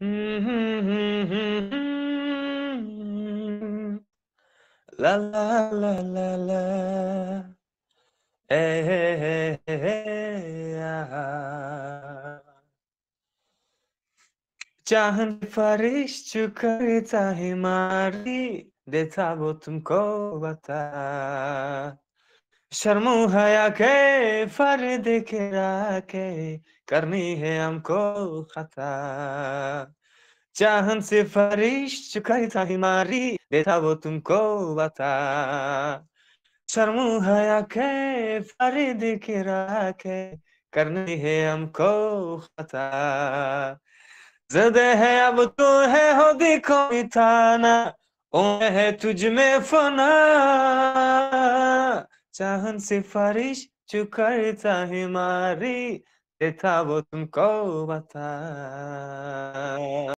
La la la la la. Hey, eh, eh, hey, eh, hey, hey, ah. चाहन फरिश करता है मारी देता वो तुमको शर्मो हया के फर्द खिरा के करनी है हमको खता चाहन से फरिश चुकाई था हिमारी देता वो तुमको बता शर्मो हया के फर्द खिरा के करनी है हमको खता जद है अब तो है हो देखो मिथाना ओ है तुझ में फना चाहन सिफारिश जो करता है मारी देता वो तुमको बता